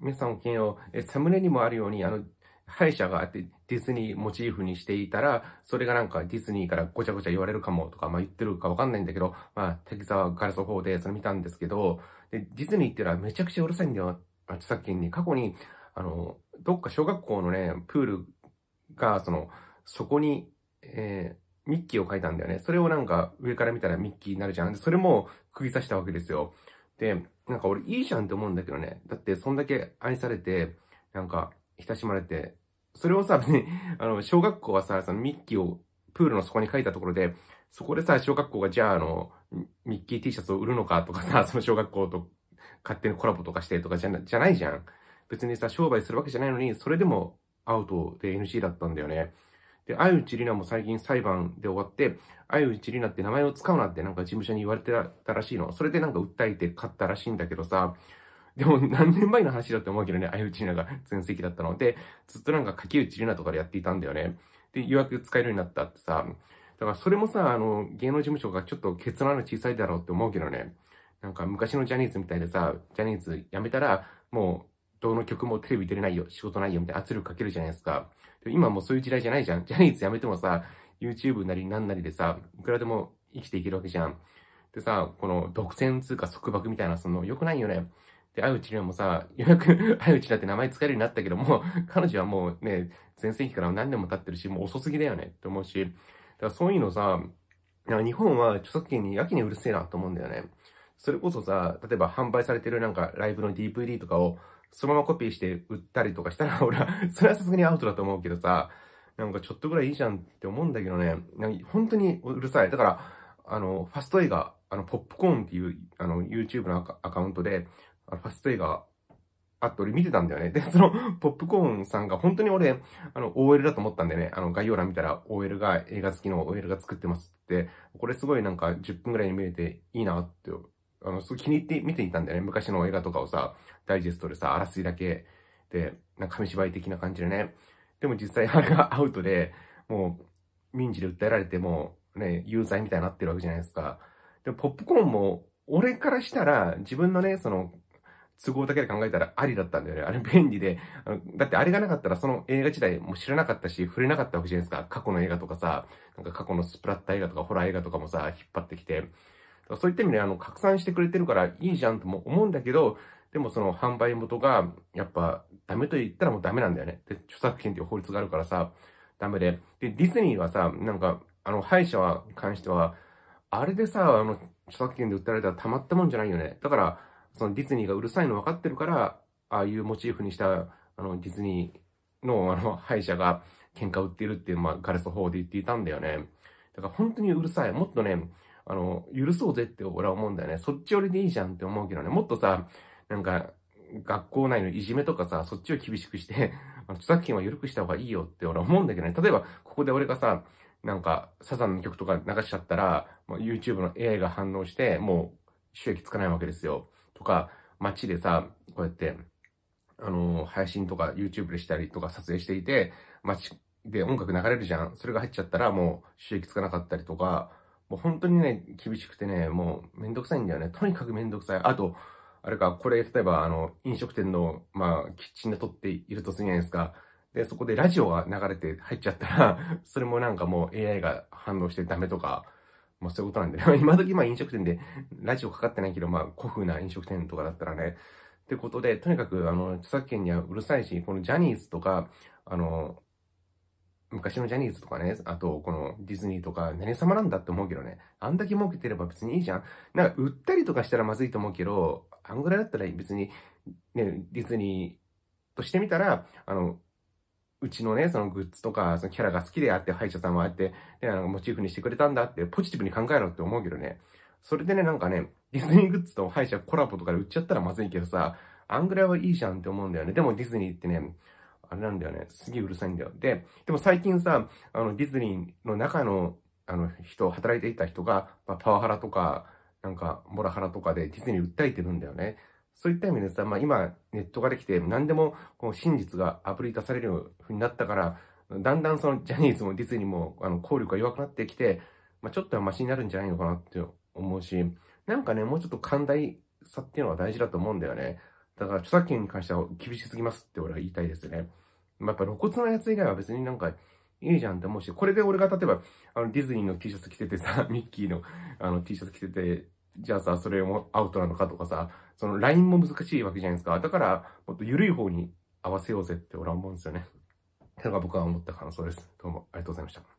皆さんお気を、サムネにもあるように、あの、歯医者があってディズニーモチーフにしていたら、それがなんかディズニーからごちゃごちゃ言われるかもとか、まあ言ってるかわかんないんだけど、まあ滝沢ガラス法でそれ見たんですけど、で、ディズニーっていうのはめちゃくちゃうるさいんだよ、さっきに。過去に、あの、どっか小学校のね、プールが、その、そこに、えー、ミッキーを描いたんだよね。それをなんか上から見たらミッキーになるじゃん。それも釘刺したわけですよ。で、なんか俺いいじゃんって思うんだけどね。だってそんだけ愛されて、なんか親しまれて、それをさ、別に、あの、小学校はさ、そのミッキーをプールの底に書いたところで、そこでさ、小学校がじゃああの、ミッキー T シャツを売るのかとかさ、その小学校と勝手にコラボとかしてとかじゃじゃないじゃん。別にさ、商売するわけじゃないのに、それでもアウトで NG だったんだよね。で、相内里奈も最近裁判で終わって、相内里奈って名前を使うなってなんか事務所に言われてたらしいの。それでなんか訴えて勝ったらしいんだけどさ、でも何年前の話だって思うけどね、相内里奈が全席だったので、ずっとなんか柿内里奈とかでやっていたんだよね。で、予約使えるようになったってさ、だからそれもさ、あの、芸能事務所がちょっと結論の小さいだろうって思うけどね。なんか昔のジャニーズみたいでさ、ジャニーズ辞めたら、もう、どの曲もテレビ出れないよ、仕事ないよみたいな圧力かけるじゃないですか。今もうそういう時代じゃないじゃん。ジャニーズ辞めてもさ、YouTube なりなんなりでさ、いくらでも生きていけるわけじゃん。でさ、この独占通貨束縛みたいな、その、良くないよね。で、相内ちにもさ、ようやく、あ内ちだって名前使えるようになったけども、彼女はもうね、全盛期から何年も経ってるし、もう遅すぎだよねって思うし、だからそういうのさ、なんか日本は著作権にやけにうるせえなと思うんだよね。それこそさ、例えば販売されてるなんかライブの DVD とかをそのままコピーして売ったりとかしたら、俺は、それはさすがにアウトだと思うけどさ、なんかちょっとぐらいいいじゃんって思うんだけどね、なんか本当にうるさい。だから、あの、ファスト映画、あの、ポップコーンっていう、あの、YouTube のアカウントで、あのファスト映画、あって俺見てたんだよね。で、その、ポップコーンさんが本当に俺、あの、OL だと思ったんでね、あの、概要欄見たら OL が、映画好きの OL が作ってますって、これすごいなんか10分ぐらいに見えていいなってあの、すごい気に入って見ていたんだよね。昔の映画とかをさ、ダイジェストでさ、あらすいだけで、なんか紙芝居的な感じでね。でも実際あれがアウトで、もう、民事で訴えられても、ね、有罪みたいになってるわけじゃないですか。でも、ポップコーンも、俺からしたら、自分のね、その、都合だけで考えたらありだったんだよね。あれ便利で。あのだってあれがなかったらその映画時代も知らなかったし、触れなかったわけじゃないですか。過去の映画とかさ、なんか過去のスプラッタ映画とかホラー映画とかもさ、引っ張ってきて。そういった意味で、あの、拡散してくれてるからいいじゃんとも思うんだけど、でもその販売元が、やっぱ、ダメと言ったらもうダメなんだよね。で、著作権っていう法律があるからさ、ダメで。で、ディズニーはさ、なんか、あの、歯医者は、関しては、あれでさ、あの、著作権で訴えられたらたまったもんじゃないよね。だから、そのディズニーがうるさいの分かってるから、ああいうモチーフにした、あの、ディズニーの、あの、歯医者が喧嘩売っているっていう、まあ、ガレス法で言っていたんだよね。だから本当にうるさい。もっとね、あの、許そうぜって俺は思うんだよね。そっち寄りでいいじゃんって思うけどね。もっとさ、なんか、学校内のいじめとかさ、そっちを厳しくしてあの、著作権は緩くした方がいいよって俺は思うんだけどね。例えば、ここで俺がさ、なんか、サザンの曲とか流しちゃったら、まあ、YouTube の AI が反応して、もう、収益つかないわけですよ。とか、街でさ、こうやって、あのー、配信とか YouTube でしたりとか撮影していて、街で音楽流れるじゃん。それが入っちゃったらもう収益つかなかったりとか、もう本当にね、厳しくてね、もうめんどくさいんだよね。とにかくめんどくさい。あと、あれか、これ、例えば、あの、飲食店の、まあ、キッチンで撮っているとするじゃないですか。で、そこでラジオが流れて入っちゃったら、それもなんかもう AI が反応してダメとか、まあそういうことなんで、ね、今時今飲食店でラジオかかってないけど、まあ古風な飲食店とかだったらね、ってことで、とにかく、あの、著作権にはうるさいし、このジャニーズとか、あの、昔のジャニーズとかね、あと、このディズニーとか、何様なんだって思うけどね、あんだけ儲けてれば別にいいじゃん。なんか、売ったりとかしたらまずいと思うけど、あんぐらいだったら別に、ね、ディズニーとしてみたら、あの、うちのね、そのグッズとか、そのキャラが好きであって、歯医者さんはあって、ね、あの、モチーフにしてくれたんだって、ポジティブに考えろって思うけどね。それでね、なんかね、ディズニーグッズと歯医者コラボとかで売っちゃったらまずいけどさ、あんぐらいはいいじゃんって思うんだよね。でもディズニーってね、あれなんだよね。すげえうるさいんだよ。で、でも最近さ、あの、ディズニーの中の、あの、人、働いていた人が、まあ、パワハラとか、なんか、モラハラとかでディズニー訴えてるんだよね。そういった意味でさ、まあ今、ネットができて、何でも、こう、真実がアプり出されるようになったから、だんだんその、ジャニーズもディズニーも、あの、効力が弱くなってきて、まあちょっとはマシになるんじゃないのかなって思うし、なんかね、もうちょっと寛大さっていうのは大事だと思うんだよね。だから著作権に関しては厳しすぎますって俺は言いたいですね。まあ、やっぱ露骨なやつ以外は別になんかいいじゃんって思うし、これで俺が例えば、あのディズニーの T シャツ着ててさ、ミッキーのあの T シャツ着てて、じゃあさ、それもアウトなのかとかさ、そのラインも難しいわけじゃないですか。だから、もっと緩い方に合わせようぜって俺は思うんですよね。ってのが僕は思った感想です。どうもありがとうございました。